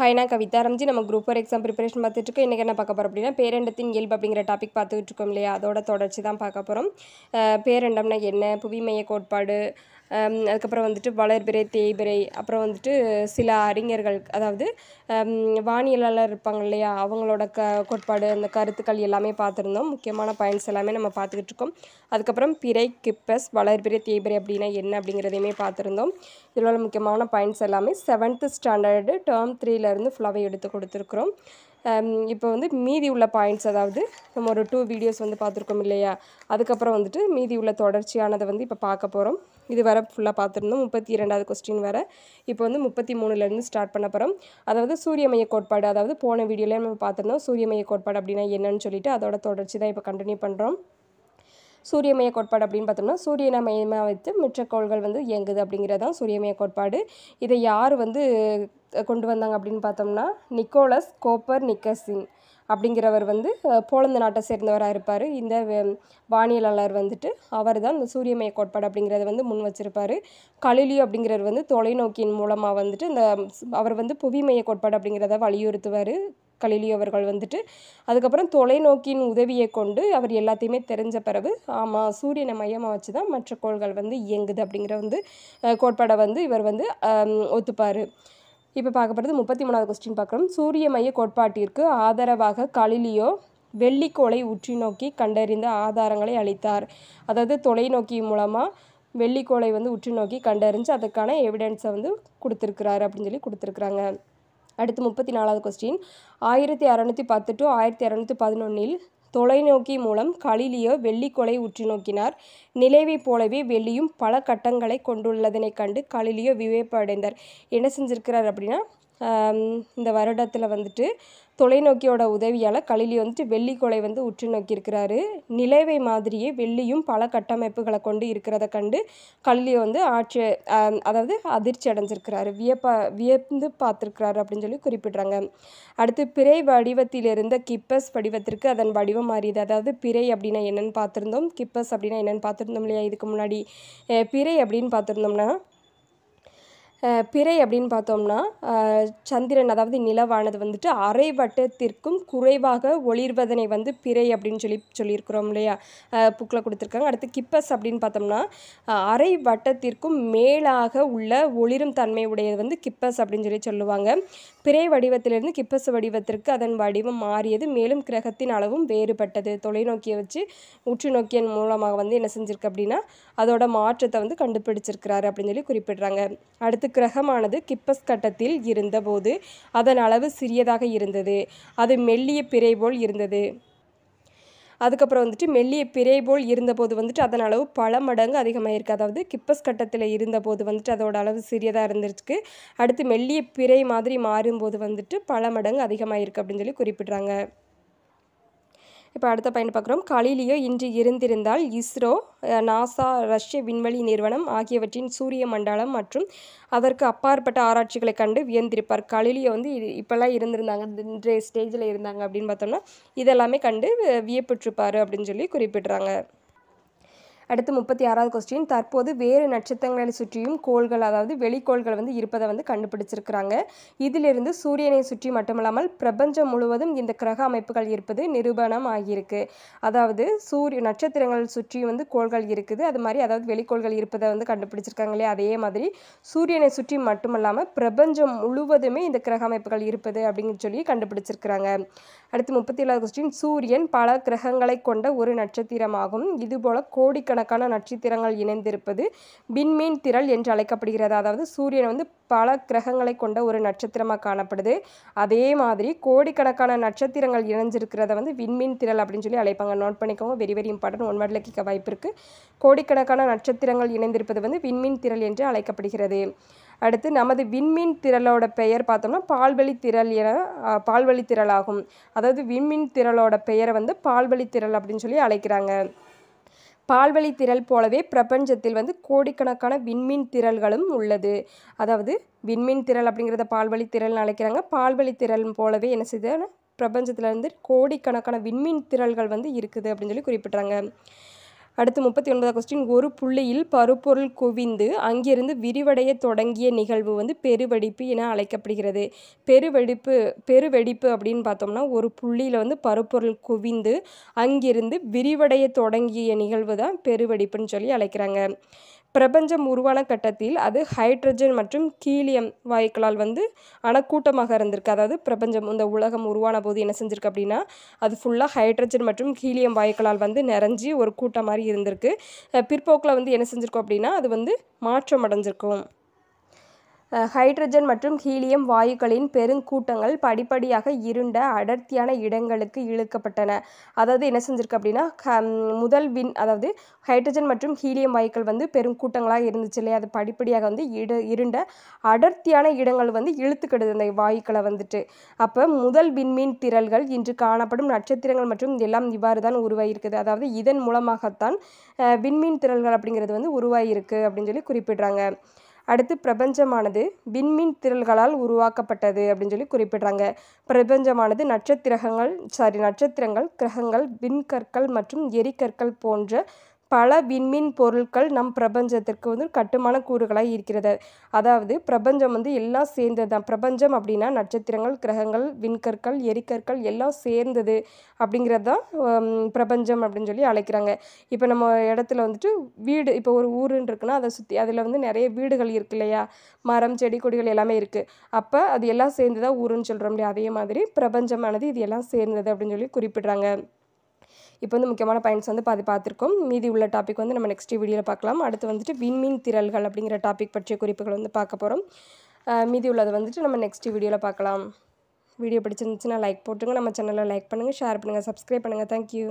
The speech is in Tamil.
ஹாய் நான் கவிதா ரம்ஜி நம்ம குரூப் ஃபோர் எக்ஸாம் ப்ரிப்பரேஷன் பார்த்துட்டு இன்றைக்கி என்ன பார்க்க போகிறோம் அப்படின்னா பேரண்டத்தின் இயல்பு அப்படிங்கிற டாபிக் பார்த்துட்டு இருக்கோம் இல்லையா அதோட தொடர்ச்சி தான் பார்க்க போகிறோம் பேரண்டம்னா என்ன புவிமைய கோட்பாடு அதுக்கப்புறம் வந்துட்டு வளர்பிறை தேய்பிறை அப்புறம் வந்துட்டு சில அறிஞர்கள் அதாவது வானியலாளர் இருப்பாங்க இல்லையா அவங்களோட க கோட்பாடு அந்த கருத்துக்கள் எல்லாமே பார்த்துருந்தோம் முக்கியமான பாயிண்ட்ஸ் எல்லாமே நம்ம பார்த்துக்கிட்டு இருக்கோம் அதுக்கப்புறம் பிறை கிப்பஸ் வளர்பிறை தேய்பிறை அப்படின்னா என்ன அப்படிங்கிறதையுமே பார்த்துருந்தோம் இதில் உள்ள முக்கியமான பாயிண்ட்ஸ் எல்லாமே செவன்த்து ஸ்டாண்டர்டு டேர்ம் த்ரீலேருந்து ஃபுல்லாகவே எடுத்து கொடுத்துருக்குறோம் இப்போ வந்து மீதி உள்ள பாயிண்ட்ஸ் அதாவது நம்ம ஒரு டூ வீடியோஸ் வந்து பார்த்துருக்கோம் இல்லையா அதுக்கப்புறம் வந்துட்டு மீதி உள்ள தொடர்ச்சியானதை வந்து இப்போ பார்க்க போகிறோம் இது வர ஃபுல்லாக பார்த்துருந்தோம் முப்பத்தி இரண்டாவது கொஸ்டின் வேறு இப்போ வந்து முப்பத்தி மூணுலேருந்து ஸ்டார்ட் பண்ண போகிறோம் அதாவது சூரியமய கோட்பாடு அதாவது போன வீடியோலேயே நம்ம பார்த்துருந்தோம் சூரியமய கோட்பாடு அப்படின்னா என்னன்னு சொல்லிட்டு அதோட தொடர்ச்சி தான் இப்போ கண்டினியூ பண்ணுறோம் சூரியமய கோட்பாடு அப்படின்னு பார்த்தோம்னா சூரியனை மயமாக வைத்து மற்ற கோள்கள் வந்து இயங்குது அப்படிங்கிறதான் சூரியமய கோட்பாடு இதை யார் வந்து கொண்டு வந்தாங்க அப்படின்னு பார்த்தோம்னா நிக்கோலஸ் கோப்பர் நிக்கசின் அப்படிங்கிறவர் வந்து போலந்து நாட்டை சேர்ந்தவராக இருப்பார் இந்த வானியலாளர் வந்துட்டு அவர் தான் இந்த சூரியமய கோட்பாடு அப்படிங்கிறத வந்து முன் வச்சிருப்பார் கலிலியோ அப்படிங்கிறவர் வந்து தொலைநோக்கியின் மூலமாக வந்துட்டு இந்த அவர் வந்து புவிமய கோட்பாடு அப்படிங்கிறத வலியுறுத்துவார் கலிலியோ அவர்கள் வந்துட்டு அதுக்கப்புறம் தொலைநோக்கியின் உதவியை கொண்டு அவர் எல்லாத்தையுமே தெரிஞ்ச பிறகு ஆமாம் சூரியனை மையமாக வச்சு தான் மற்ற கோள்கள் வந்து இயங்குது அப்படிங்கிற வந்து கோட்பாடை வந்து இவர் வந்து ஒத்துப்பார் இப்போ பார்க்கப்படுறது முப்பத்தி மூணாவது கொஸ்டின் பார்க்குறோம் சூரிய மைய கோட்பாட்டிற்கு ஆதரவாக கலிலியோ வெள்ளிக்கோளை உற்றி நோக்கி கண்டறிந்த ஆதாரங்களை அளித்தார் அதாவது தொலைநோக்கி மூலமாக வெள்ளிக்கோளை வந்து உற்று நோக்கி கண்டறிஞ்சு அதுக்கான எவிடென்ஸை வந்து கொடுத்துருக்குறாரு அப்படின்னு சொல்லி கொடுத்துருக்குறாங்க அடுத்து முப்பத்தி நாலாவது கொஸ்டின் ஆயிரத்தி அறநூத்தி பத்து டு ஆயிரத்தி அறநூத்தி பதினொன்னில் தொலைநோக்கி மூலம் கலிலியோ வெள்ளிக்கொலை உற்று நோக்கினார் நிலைவைப் போலவே வெள்ளியும் பல கட்டங்களை கொண்டுள்ளதனை கண்டு கலிலியோ விவேப்படைந்தார் என்ன செஞ்சிருக்கிறார் அப்படின்னா இந்த வருடத்தில் வந்துட்டு தொலைநோக்கியோட உதவியால் கலிலி வந்துட்டு கொலை வந்து உற்று நோக்கியிருக்கிறாரு நிலைவை மாதிரியே வெள்ளியும் பல கட்டமைப்புகளை கொண்டு இருக்கிறத கண்டு கலிலி வந்து ஆட்சி அதாவது அதிர்ச்சி அடைஞ்சிருக்கிறாரு வியப்பா வியந்து பார்த்துருக்கிறாரு அப்படின்னு சொல்லி குறிப்பிடுறாங்க அடுத்து பிறை வடிவத்தில் இருந்த கிப்பஸ் வடிவத்திற்கு அதன் வடிவம் மாறியது அதாவது பிறை அப்படின்னா என்னென்னு பார்த்துருந்தோம் கிப்பஸ் அப்படின்னா என்னென்னு பார்த்துருந்தோம் இல்லையா இதுக்கு முன்னாடி பிறை அப்படின்னு பார்த்துருந்தோம்னா பிறை அப்படின்னு பார்த்தோம்னா சந்திரன் அதாவது நிலவானது வந்துட்டு அரை வட்டத்திற்கும் குறைவாக ஒளிர்வதனை வந்து பிறை அப்படின்னு சொல்லி சொல்லியிருக்கிறோம் இல்லையா புக்கில் கொடுத்துருக்காங்க அடுத்து கிப்பஸ் அப்படின்னு பார்த்தோம்னா அரை வட்டத்திற்கும் மேலாக உள்ள ஒளிரும் தன்மை உடையது வந்து கிப்பஸ் அப்படின்னு சொல்லி சொல்லுவாங்க பிறை வடிவத்திலிருந்து கிப்பஸ் வடிவத்திற்கு அதன் வடிவம் மாறியது மேலும் கிரகத்தின் அளவும் வேறுபட்டது தொலைநோக்கியை வச்சு உற்று நோக்கியன் மூலமாக வந்து என்ன செஞ்சிருக்கு அப்படின்னா அதோட மாற்றத்தை வந்து கண்டுபிடிச்சிருக்கிறாரு அப்படின்னு சொல்லி குறிப்பிடுறாங்க அடுத்து கிரகமானது கிப்பஸ் கட்டத்தில் இருந்தபோது அதன் அளவு சிறியதாக இருந்தது அது மெல்லிய பிறை போல் இருந்தது அதுக்கப்புறம் வந்துட்டு மெல்லிய பிறை போல் இருந்தபோது வந்துட்டு அதன் அளவு பல மடங்கு அதிகமாகிருக்கு அதாவது கிப்பஸ் கட்டத்தில் இருந்தபோது வந்துட்டு அதோட அளவு சிறியதாக இருந்துருக்கு அடுத்து மெல்லிய பிறை மாதிரி மாறும்போது வந்துட்டு பல மடங்கு இருக்குது அப்படின்னு சொல்லி குறிப்பிட்றாங்க இப்போ அடுத்த பயணம் பார்க்குறோம் கலிலியோ இன்று இருந்திருந்தால் இஸ்ரோ நாசா ரஷ்ய விண்வெளி நிறுவனம் ஆகியவற்றின் சூரிய மண்டலம் மற்றும் அதற்கு அப்பாற்பட்ட ஆராய்ச்சிகளை கண்டு வியந்திருப்பார் கலிலியோ வந்து இப்போல்லாம் இருந்திருந்தாங்க இன்றைய ஸ்டேஜில் இருந்தாங்க அப்படின்னு பார்த்தோம்னா இதெல்லாமே கண்டு வியப்புற்றிருப்பார் அப்படின்னு சொல்லி குறிப்பிட்றாங்க அடுத்து முப்பத்தி ஆறாவது கொஸ்டின் தற்போது வேறு நட்சத்திரங்களை சுற்றியும் கோள்கள் அதாவது வெளிக்கோள்கள் வந்து இருப்பதை வந்து கண்டுபிடிச்சிருக்கிறாங்க இதிலிருந்து சூரியனை சுற்றி மட்டுமல்லாமல் பிரபஞ்சம் முழுவதும் இந்த கிரக அமைப்புகள் இருப்பது நிரூபணம் ஆகியிருக்கு அதாவது சூரிய நட்சத்திரங்கள் சுற்றியும் வந்து கோள்கள் இருக்குது அது மாதிரி அதாவது வெளிக்கோள்கள் இருப்பதை வந்து கண்டுபிடிச்சிருக்காங்க அதே மாதிரி சூரியனை சுற்றி மட்டுமல்லாமல் பிரபஞ்சம் முழுவதுமே இந்த கிரக அமைப்புகள் இருப்பது அப்படின்னு சொல்லி கண்டுபிடிச்சிருக்கிறாங்க அடுத்து முப்பத்தி ஏழாவது கொஸ்டின் சூரியன் பல கிரகங்களை கொண்ட ஒரு நட்சத்திரமாகும் இதுபோல கோடிக்கணக்கான கணக்கான நட்சத்திரங்கள் இணைந்திருப்பது விண்மீன் திரள் என்று அழைக்கப்படுகிறது அதாவது சூரியன் வந்து பல கிரகங்களை கொண்ட ஒரு நட்சத்திரமாக காணப்படுது அதே மாதிரி கோடிக்கணக்கான நட்சத்திரங்கள் இணைஞ்சிருக்கிறத வந்து விண்மீன் திரள் அப்படின்னு சொல்லி அழைப்பாங்க நோட் பண்ணிக்கோங்க வெரி வெரி இம்பார்ட்டன் ஒன் வேர்டில் கேட்க வாய்ப்பு இருக்குது கோடிக்கணக்கான நட்சத்திரங்கள் இணைந்திருப்பது வந்து விண்மீன் திரள் என்று அழைக்கப்படுகிறது அடுத்து நமது விண்மீன் திரளோட பெயர் பார்த்தோம்னா பால்வெளி திரள் என பால்வெளி திரளாகும் அதாவது விண்மீன் திரளோட பெயரை வந்து பால்வெளி திரள் அப்படின்னு சொல்லி அழைக்கிறாங்க பால்வழி திரள் போலவே பிரபஞ்சத்தில் வந்து கோடிக்கணக்கான விண்மீன் திரள்களும் உள்ளது அதாவது விண்மீன் திரள் அப்படிங்கிறத பால்வழி திரள்னு அழைக்கிறாங்க பால்வழி திரள் போலவே என்ன செய்யுது பிரபஞ்சத்தில் இருந்து கோடிக்கணக்கான விண்மீன் திரள்கள் வந்து இருக்குது அப்படின்னு சொல்லி குறிப்பிட்றாங்க அடுத்து முப்பத்தி ஒன்பதாம் கொஸ்டின் ஒரு புள்ளியில் பருப்பொருள் குவிந்து அங்கிருந்து விரிவடைய தொடங்கிய நிகழ்வு வந்து பெருவெடிப்பு என அழைக்கப்படுகிறது பெருவெடிப்பு பெருவெடிப்பு அப்படின்னு பார்த்தோம்னா ஒரு புள்ளியில் வந்து பருப்பொருள் குவிந்து அங்கிருந்து விரிவடைய தொடங்கிய நிகழ்வு தான் பெருவெடிப்புன்னு சொல்லி அழைக்கிறாங்க பிரபஞ்சம் உருவான கட்டத்தில் அது ஹைட்ரஜன் மற்றும் கீலியம் வாயுக்களால் வந்து அணக்கூட்டமாக இருந்திருக்கு அதாவது பிரபஞ்சம் இந்த உலகம் உருவான போது என்ன செஞ்சிருக்கு அப்படின்னா அது ஃபுல்லாக ஹைட்ரஜன் மற்றும் கீலியம் வாயுக்களால் வந்து நிறைஞ்சி ஒரு கூட்டம் மாதிரி இருந்திருக்கு பிற்போக்கில் வந்து என்ன செஞ்சுருக்கோம் அப்படின்னா அது வந்து மாற்றம் அடைஞ்சிருக்கும் ஹைட்ரஜன் மற்றும் ஹீலியம் வாயுக்களின் பெருங்கூட்டங்கள் படிப்படியாக இருண்ட அடர்த்தியான இடங்களுக்கு இழுக்கப்பட்டன அதாவது என்ன செஞ்சிருக்கு அப்படின்னா முதல் வின் அதாவது ஹைட்ரஜன் மற்றும் ஹீலியம் வாயுக்கள் வந்து பெருங்கூட்டங்களாக இருந்துச்சு இல்லையா அது படிப்படியாக வந்து இட இருண்ட அடர்த்தியான இடங்கள் வந்து இழுத்துக்கிடுது அந்த வாயுக்களை வந்துட்டு அப்போ முதல் விண்மீன் திரள்கள் இன்று காணப்படும் நட்சத்திரங்கள் மற்றும் எல்லாம் இவ்வாறு தான் உருவாகியிருக்குது அதாவது இதன் மூலமாகத்தான் விண்மீன் திரள்கள் அப்படிங்கிறது வந்து உருவாகியிருக்கு அப்படின்னு சொல்லி குறிப்பிடுறாங்க அடுத்து பிரபஞ்சமானது விண்மீன் திரள்களால் உருவாக்கப்பட்டது அப்படின்னு சொல்லி குறிப்பிடுறாங்க பிரபஞ்சமானது நட்சத்திரங்கள் சாரி நட்சத்திரங்கள் கிரகங்கள் விண்கற்கள் மற்றும் எரிகற்கள் போன்ற பல விண்மீன் பொருட்கள் நம் பிரபஞ்சத்திற்கு வந்து கட்டுமான கூறுகளாக இருக்கிறது அதாவது பிரபஞ்சம் வந்து எல்லாம் சேர்ந்தது தான் பிரபஞ்சம் அப்படின்னா நட்சத்திரங்கள் கிரகங்கள் விண்கற்கள் எரிக்கற்கள் எல்லாம் சேர்ந்தது அப்படிங்கிறது தான் பிரபஞ்சம் அப்படின்னு சொல்லி அழைக்கிறாங்க இப்போ நம்ம இடத்துல வந்துட்டு வீடு இப்போ ஒரு ஊருன்னு இருக்குன்னா அதை சுற்றி அதில் வந்து நிறைய வீடுகள் இருக்கு இல்லையா மரம் செடி கொடிகள் எல்லாமே இருக்குது அப்போ அது எல்லாம் சேர்ந்து தான் ஊருன்னு சொல்கிறோம் இல்லையா அதே மாதிரி பிரபஞ்சமானது இது எல்லாம் சேர்ந்தது அப்படின்னு சொல்லி குறிப்பிடுறாங்க இப்போ வந்து முக்கியமான பாயிண்ட்ஸ் வந்து பாதி பார்த்துருக்கோம் மீதி உள்ள டாபிக் வந்து நம்ம நெக்ஸ்ட் வீடியோவில் பார்க்கலாம் அடுத்து வந்துட்டு விண்மீன் திரள்கள் அப்படிங்கிற டாபிக் பற்றிய குறிப்புகள் வந்து பார்க்க போகிறோம் மீதி உள்ளதை வந்துட்டு நம்ம நெக்ஸ்ட் வீடியோவில் பார்க்கலாம் வீடியோ பிடிச்சிருந்துச்சுன்னா லைக் போட்டுங்க நம்ம சேனலில் லைக் பண்ணுங்கள் ஷேர் பண்ணுங்கள் சப்ஸ்கிரைப் பண்ணுங்கள் தேங்க்யூ